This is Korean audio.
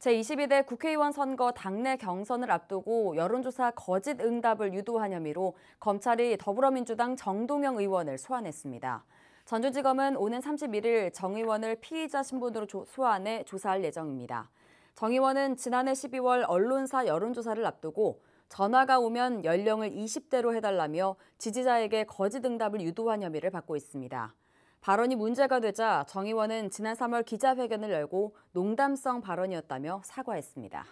제22대 국회의원 선거 당내 경선을 앞두고 여론조사 거짓 응답을 유도한 혐의로 검찰이 더불어민주당 정동영 의원을 소환했습니다. 전주지검은 오는 31일 정 의원을 피의자 신분으로 소환해 조사할 예정입니다. 정 의원은 지난해 12월 언론사 여론조사를 앞두고 전화가 오면 연령을 20대로 해달라며 지지자에게 거짓 응답을 유도한 혐의를 받고 있습니다. 발언이 문제가 되자 정 의원은 지난 3월 기자회견을 열고 농담성 발언이었다며 사과했습니다.